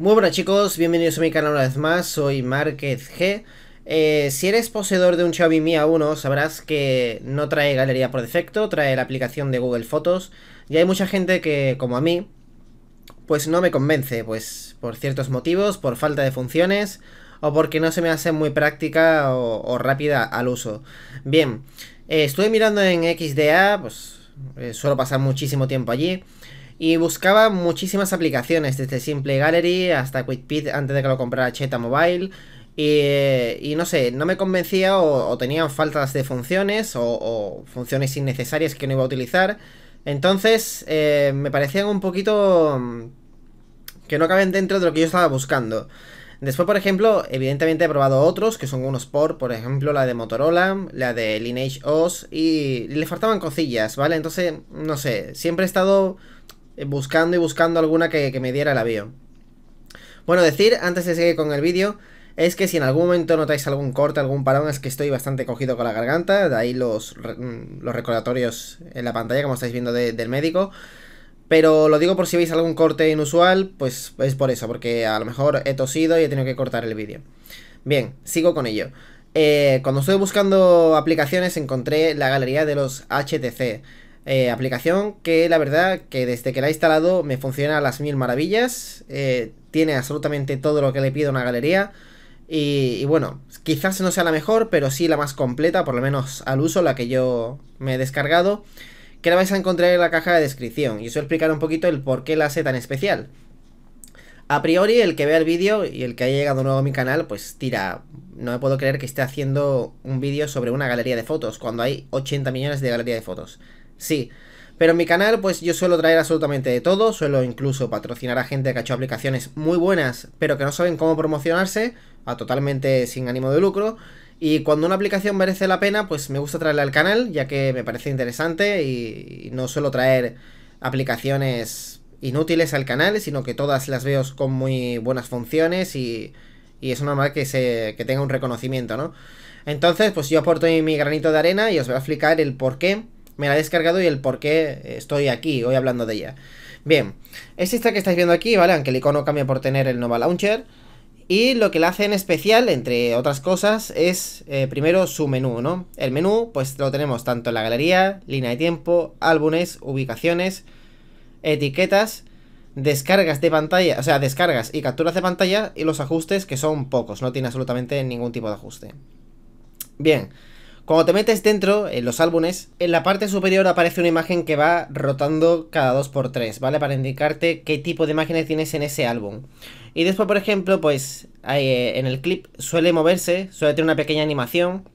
Muy buenas chicos, bienvenidos a mi canal una vez más, soy Márquez G. Eh, si eres poseedor de un Xiaomi Mi A1 sabrás que no trae galería por defecto, trae la aplicación de Google Fotos y hay mucha gente que, como a mí, pues no me convence, pues por ciertos motivos, por falta de funciones o porque no se me hace muy práctica o, rápida al uso. Bien, eh, estuve mirando en XDA, pues eh, suelo pasar muchísimo tiempo allí y buscaba muchísimas aplicaciones, desde Simple Gallery hasta QuickPit antes de que lo comprara Cheta Mobile. Y, no sé, no me convencía o, tenían faltas de funciones o, funciones innecesarias que no iba a utilizar. Entonces eh, me parecían un poquito mm, que no caben dentro de lo que yo estaba buscando. Después, por ejemplo, evidentemente he probado otros, que son unos por, por ejemplo, la de Motorola, la de Lineage OS, y le faltaban cosillas, ¿vale? Entonces, no sé, siempre he estado eh, buscando y buscando alguna que, me diera el avión. Bueno, decir, antes de seguir con el vídeo, es que si en algún momento notáis algún corte, algún parón, es que estoy bastante cogido con la garganta, de ahí los, mm, los recordatorios en la pantalla, como estáis viendo del médico. Pero lo digo por si veis algún corte inusual, pues es por eso, porque a lo mejor he tosido y he tenido que cortar el vídeo. Bien, sigo con ello. Eh, cuando estoy buscando aplicaciones encontré la galería de los HTC. Eh, aplicación que la verdad que desde que la he instalado me funciona a las mil maravillas. Eh, tiene absolutamente todo lo que le pido a una galería. Y, bueno, quizás no sea la mejor, pero sí la más completa, por lo menos al uso, la que yo me he descargado. Que la vais a encontrar en la caja de descripción. Y os voy a explicar un poquito el por qué la hace tan especial. A priori, el que vea el vídeo y el que haya llegado nuevo a mi canal, pues tira. No me puedo creer que esté haciendo un vídeo sobre una galería de fotos, cuando hay 80 millones de galerías de fotos. Sí. Pero en mi canal, pues yo suelo traer absolutamente de todo, suelo incluso patrocinar a gente que ha hecho aplicaciones muy buenas, pero que no saben cómo promocionarse, a totalmente sin ánimo de lucro. Y cuando una aplicación merece la pena, pues me gusta traerla al canal, ya que me parece interesante y, no suelo traer aplicaciones inútiles al canal, sino que todas las veo con muy buenas funciones y, y es normal que, se, que tenga un reconocimiento, ¿no? Entonces, pues yo aporto mi granito de arena y os voy a explicar el por qué me la he descargado y el por qué estoy aquí hoy hablando de ella. Bien, es esta que estáis viendo aquí, ¿vale? Aunque el icono cambia por tener el Nova Launcher. Y lo que la hace en especial, entre otras cosas, es eh, primero su menú, ¿no? El menú, pues lo tenemos tanto en la galería, línea de tiempo, álbumes, ubicaciones, etiquetas, descargas de pantalla, o sea, descargas y capturas de pantalla y los ajustes que son pocos, no tiene absolutamente ningún tipo de ajuste. Bien, cuando te metes dentro, en los álbumes, en la parte superior aparece una imagen que va rotando cada 2x3, ¿vale? Para indicarte qué tipo de imágenes tienes en ese álbum. Y después, por ejemplo, pues eh, en el clip suele moverse, suele tener una pequeña animación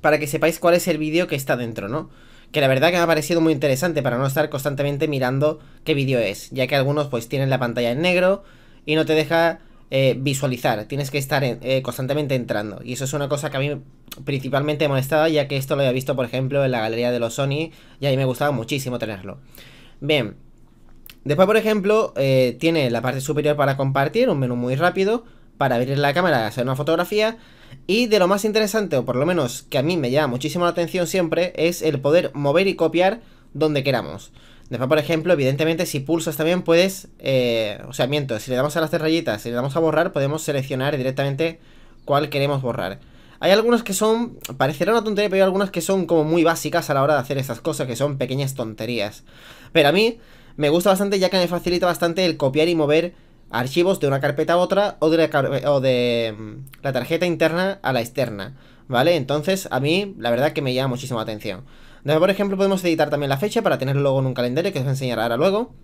para que sepáis cuál es el vídeo que está dentro, ¿no? Que la verdad que me ha parecido muy interesante para no estar constantemente mirando qué vídeo es, ya que algunos pues tienen la pantalla en negro y no te deja eh, visualizar, tienes que estar eh, constantemente entrando. Y eso es una cosa que a mí principalmente me molestaba, ya que esto lo había visto, por ejemplo, en la galería de los Sony, y a mí me gustaba muchísimo tenerlo. Bien, después, por ejemplo, eh, tiene la parte superior para compartir, un menú muy rápido, para abrir la cámara, hacer una fotografía. Y de lo más interesante, o por lo menos que a mí me llama muchísimo la atención siempre, es el poder mover y copiar donde queramos. Después, por ejemplo, evidentemente, si pulsas también puedes. Eh, o sea, miento, si le damos a las tres rayitas, si le damos a borrar, podemos seleccionar directamente cuál queremos borrar. Hay algunas que son. Parecerá una tontería, pero hay algunas que son como muy básicas a la hora de hacer estas cosas, que son pequeñas tonterías. Pero a mí me gusta bastante, ya que me facilita bastante el copiar y mover archivos de una carpeta a otra o de la, o de mm, la tarjeta interna a la externa. ¿Vale? Entonces, a mí, la verdad que me llama muchísimo la atención por ejemplo, podemos editar también la fecha para tenerlo luego en un calendario que os voy a enseñar ahora luego.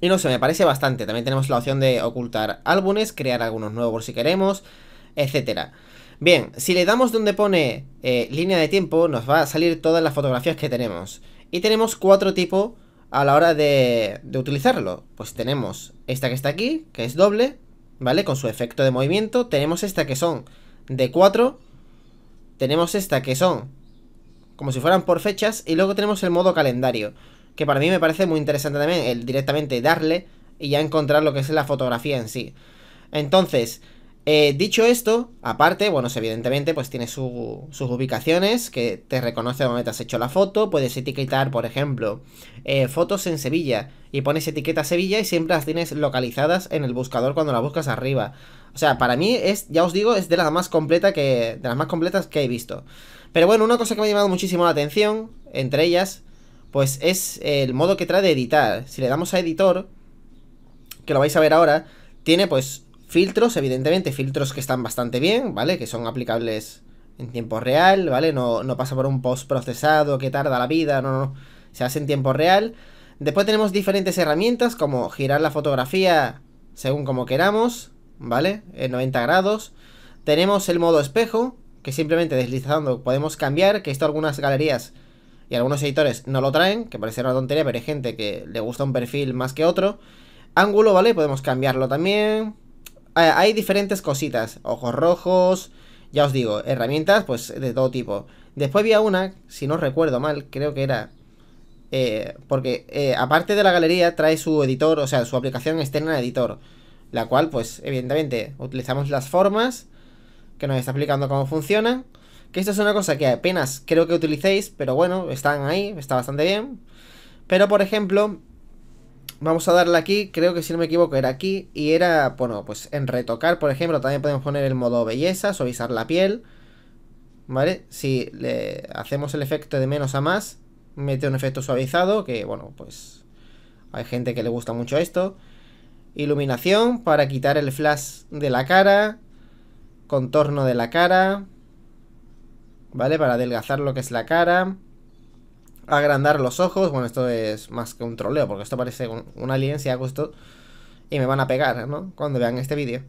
Y no sé, me parece bastante. También tenemos la opción de ocultar álbumes, crear algunos nuevos si queremos, etcétera. Bien, si le damos donde pone eh, línea de tiempo, nos va a salir todas las fotografías que tenemos. Y tenemos cuatro tipos a la hora de, utilizarlo. Pues tenemos esta que está aquí, que es doble, ¿vale? Con su efecto de movimiento. Tenemos esta que son de cuatro Tenemos esta que son como si fueran por fechas, y luego tenemos el modo calendario, que para mí me parece muy interesante también, el directamente darle y ya encontrar lo que es la fotografía en sí. Entonces, eh, dicho esto, aparte, bueno, pues evidentemente, pues tiene sus ubicaciones, que te reconoce donde te has hecho la foto, puedes etiquetar, por ejemplo, eh, fotos en Sevilla, y pones etiqueta Sevilla y siempre las tienes localizadas en el buscador cuando la buscas arriba. O sea, para mí es, ya os digo, es de las más completa que. de las más completas que he visto. Pero bueno, una cosa que me ha llamado muchísimo la atención, entre ellas, pues es el modo que trae de editar. Si le damos a editor, que lo vais a ver ahora, tiene pues filtros, evidentemente, filtros que están bastante bien, ¿vale? Que son aplicables en tiempo real, ¿vale? No, pasa por un post procesado que tarda la vida, no, no, se hace en tiempo real. Después tenemos diferentes herramientas como girar la fotografía según como queramos, ¿vale? En 90 grados. Tenemos el modo espejo, que simplemente deslizando podemos cambiar, que esto algunas galerías y algunos editores no lo traen, que parece una tontería, pero hay gente que le gusta un perfil más que otro. Ángulo, ¿vale? Podemos cambiarlo también. Ah, hay diferentes cositas, ojos rojos, ya os digo, herramientas pues de todo tipo. Después había una, si no recuerdo mal, creo que era... Eh, porque eh, aparte de la galería trae su editor, o sea, su aplicación externa de editor, la cual pues evidentemente utilizamos las formas que nos está explicando cómo funcionan. Que esto es una cosa que apenas creo que utilicéis, pero bueno, están ahí, está bastante bien. Pero por ejemplo, vamos a darle aquí, creo que si no me equivoco era aquí, y era, bueno, pues en retocar, por ejemplo, también podemos poner el modo belleza, suavizar la piel, ¿vale? Si le hacemos el efecto de menos a más, mete un efecto suavizado, que bueno, pues hay gente que le gusta mucho esto. Iluminación para quitar el flash de la cara, contorno de la cara, ¿vale? Para adelgazar lo que es la cara, agrandar los ojos, bueno, esto es más que un troleo, porque esto parece un, alien, si hago y me van a pegar, ¿no? Cuando vean este vídeo.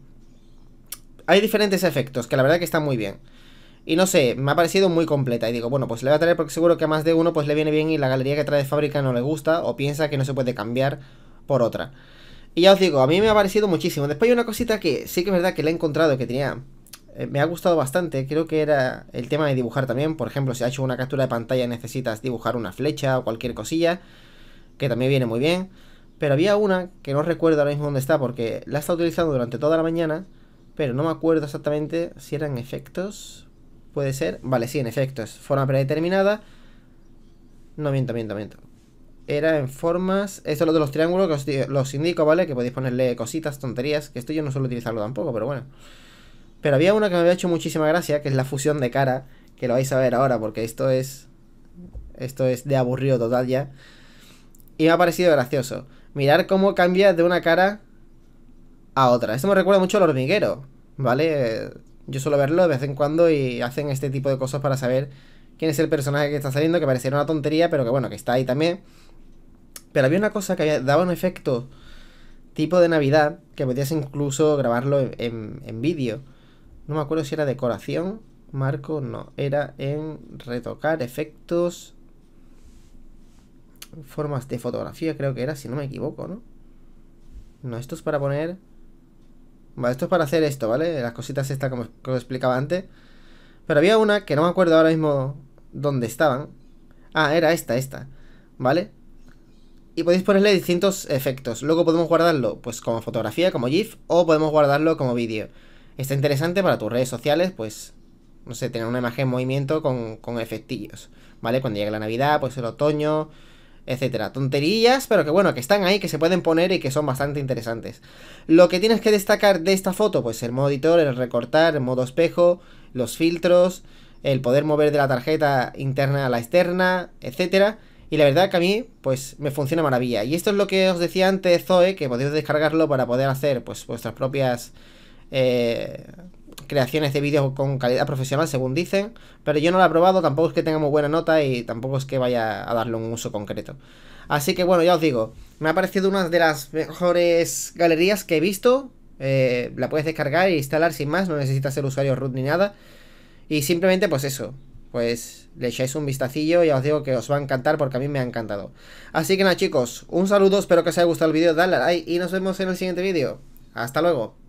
Hay diferentes efectos, que la verdad que están muy bien. Y no sé, me ha parecido muy completa. Y digo, bueno, pues le voy a traer porque seguro que a más de uno pues le viene bien y la galería que trae de fábrica no le gusta o piensa que no se puede cambiar por otra. Y ya os digo, a mí me ha parecido muchísimo. Después hay una cosita que sí que es verdad que la he encontrado que tenía eh, me ha gustado bastante. Creo que era el tema de dibujar también. Por ejemplo, si has hecho una captura de pantalla necesitas dibujar una flecha o cualquier cosilla, que también viene muy bien. Pero había una que no recuerdo ahora mismo dónde está porque la he estado utilizando durante toda la mañana, pero no me acuerdo exactamente si eran efectos. Puede ser. Vale, sí, en efectos. Forma predeterminada. No miento, miento, miento. Era en formas. Esto es lo de los triángulos que os los indico, ¿vale? Que podéis ponerle cositas, tonterías. Que esto yo no suelo utilizarlo tampoco, pero bueno. Pero había una que me había hecho muchísima gracia, que es la fusión de cara, que lo vais a ver ahora, porque esto es. Esto es de aburrido total ya. Y me ha parecido gracioso. Mirar cómo cambia de una cara a otra. Esto me recuerda mucho al hormiguero, ¿vale? Eh, yo suelo verlo de vez en cuando y hacen este tipo de cosas para saber quién es el personaje que está saliendo, que pareciera una tontería, pero que bueno, que está ahí también. Pero había una cosa que daba un efecto tipo de Navidad que podías incluso grabarlo en, en, en vídeo. No me acuerdo si era decoración, marco, no. Era en retocar efectos, formas de fotografía, creo que era, si no me equivoco, ¿no? No, esto es para poner... Vale, esto es para hacer esto, ¿vale? Las cositas estas como, os explicaba antes. Pero había una que no me acuerdo ahora mismo dónde estaban. Ah, era esta, esta. ¿Vale? Y podéis ponerle distintos efectos. Luego podemos guardarlo pues como fotografía, como GIF, o podemos guardarlo como vídeo. Está interesante para tus redes sociales, pues, no sé, tener una imagen en movimiento con, efectillos, ¿vale? Cuando llegue la Navidad, pues el otoño, etcétera. Tonterías, pero que bueno, que están ahí, que se pueden poner y que son bastante interesantes. Lo que tienes que destacar de esta foto, pues el modo editor, el recortar, el modo espejo, los filtros, el poder mover de la tarjeta interna a la externa, etcétera. Y la verdad que a mí, pues me funciona maravilla. Y esto es lo que os decía antes, Zoe, que podéis descargarlo para poder hacer pues vuestras propias eh, creaciones de vídeos con calidad profesional, según dicen, pero yo no lo he probado, tampoco es que tenga muy buena nota y tampoco es que vaya a darle un uso concreto. Así que bueno, ya os digo, me ha parecido una de las mejores galerías que he visto. Eh, la puedes descargar e instalar sin más, no necesitas ser usuario root ni nada. Y simplemente pues eso, pues le echáis un vistacillo y os digo que os va a encantar porque a mí me ha encantado. Así que nada chicos, un saludo, espero que os haya gustado el vídeo, dale like y nos vemos en el siguiente vídeo. Hasta luego.